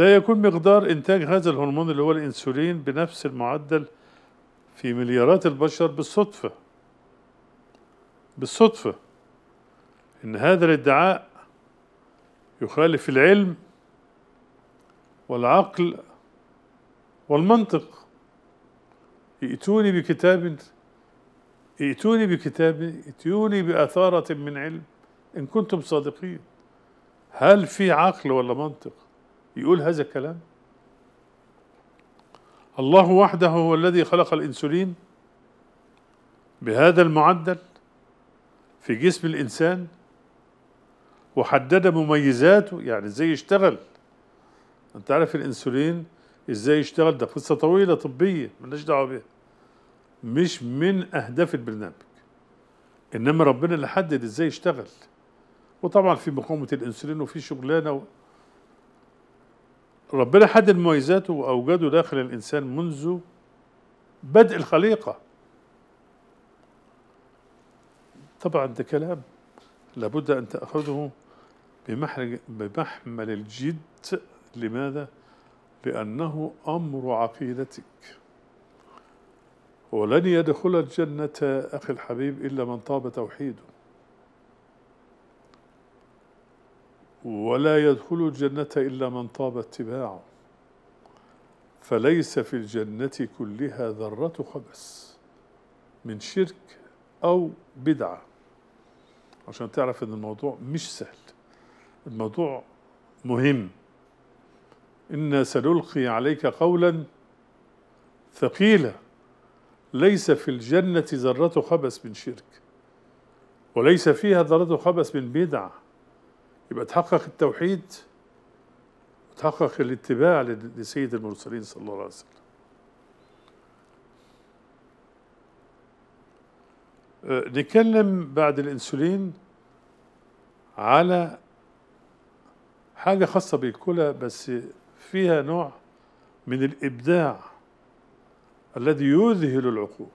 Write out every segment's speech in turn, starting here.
لا يكون مقدار إنتاج هذا الهرمون اللي هو الإنسولين بنفس المعدل في مليارات البشر بالصدفة بالصدفة إن هذا الادعاء يخالف العلم والعقل والمنطق ائتوني بكتاب ائتوني بكتاب ائتوني بأثارة من علم إن كنتم صادقين هل في عقل ولا منطق يقول هذا الكلام الله وحده هو الذي خلق الانسولين بهذا المعدل في جسم الانسان وحدد مميزاته يعني ازاي يشتغل انت عارف الانسولين ازاي يشتغل ده قصه طويله طبيه ملناش دعوه بيها مش من اهداف البرنامج انما ربنا اللي حدد ازاي يشتغل وطبعا في مقاومه الانسولين وفي شغلانه ربنا حدد مميزاته وأوجده داخل الإنسان منذ بدء الخليقة طبعا ده كلام لابد أن تأخذه بمحرج بمحمل الجد لماذا؟ لأنه أمر عقيدتك ولن يدخل الجنة أخي الحبيب إلا من طاب توحيده ولا يدخل الجنة إلا من طاب اتباعه فليس في الجنة كلها ذرة خبث من شرك أو بدعة عشان تعرف أن الموضوع مش سهل الموضوع مهم إنا سنلقي عليك قولا ثقيلا ليس في الجنة ذرة خبث من شرك وليس فيها ذرة خبث من بدعه يبقى تحقق التوحيد وتحقق الاتباع لسيد المرسلين صلى الله عليه وسلم آه، نتكلم بعد الانسولين على حاجة خاصة بالكلى بس فيها نوع من الإبداع الذي يذهل العقول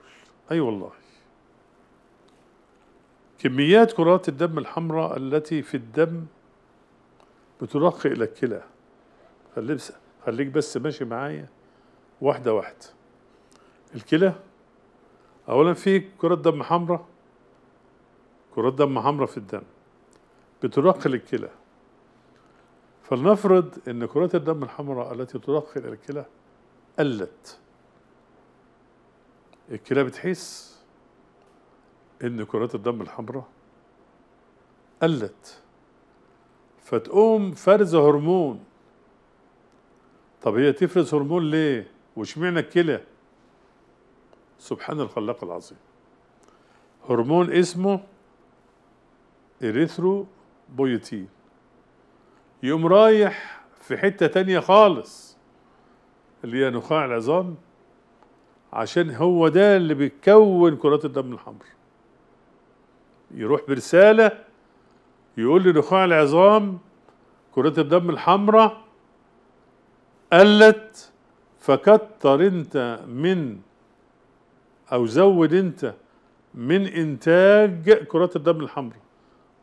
أي أيوة والله كميات كرات الدم الحمراء التي في الدم بترقي لك كلى خليك خليك بس ماشي معايا واحدة واحدة الكلى أولا في كرات دم حمراء كرات دم حمراء في الدم بترقي للكلى فلنفرض ان كرات الدم الحمراء التي الى الكلى قلت الكلى بتحس ان كرات الدم الحمراء قلت فتقوم فرز هرمون طب هي تفرز هرمون ليه واشمعنى الكلى سبحان الخلاق العظيم هرمون اسمه اريثروبويتين يقوم رايح في حتة تانية خالص اللي هي نخاع العظام عشان هو ده اللي بيكون كرات الدم الحمر يروح برسالة يقول لي نخاع العظام كرات الدم الحمراء قلت فكتر انت من او زود انت من انتاج كرات الدم الحمراء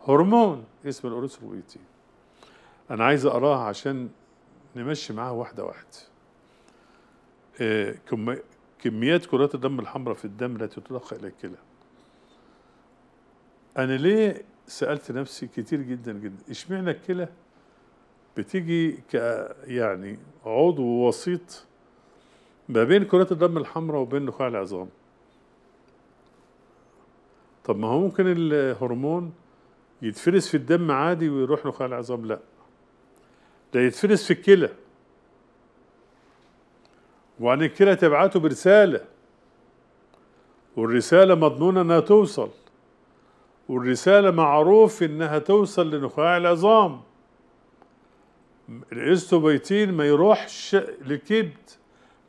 هرمون اسمه الاوروثرويتين انا عايز اقراها عشان نمشي معاها واحده واحده آه، كميات كرات الدم الحمراء في الدم لا تتلقى الى الكلى انا ليه سالت نفسي كتير جدا جدا اشمعنى الكلى بتيجي ك يعني عضو وسيط ما بين كرات الدم الحمراء وبين نخاع العظام طب ما هو ممكن الهرمون يتفرز في الدم عادي ويروح نخاع العظام لا ده يتفرز في الكلى وعن الكلى تبعته برساله والرساله مضمونه انها توصل والرسالة معروف إنها توصل لنخاع العظام الاستوبيتين ما يروحش للكبد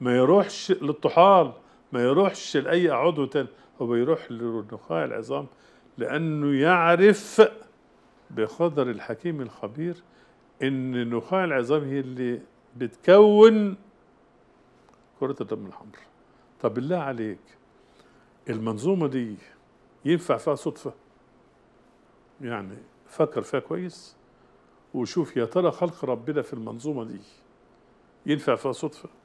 ما يروحش للطحال ما يروحش لأي عضو تاني هو بيروح لنخاع العظام لأنه يعرف بقدر الحكيم الخبير إن نخاع العظام هي اللي بتكون كرة الدم الحمراء طب بالله عليك المنظومة دي ينفع فيها صدفة؟ يعني فكر فيها كويس وشوف يا ترى خلق ربنا في المنظومة دي ينفع فيها صدفة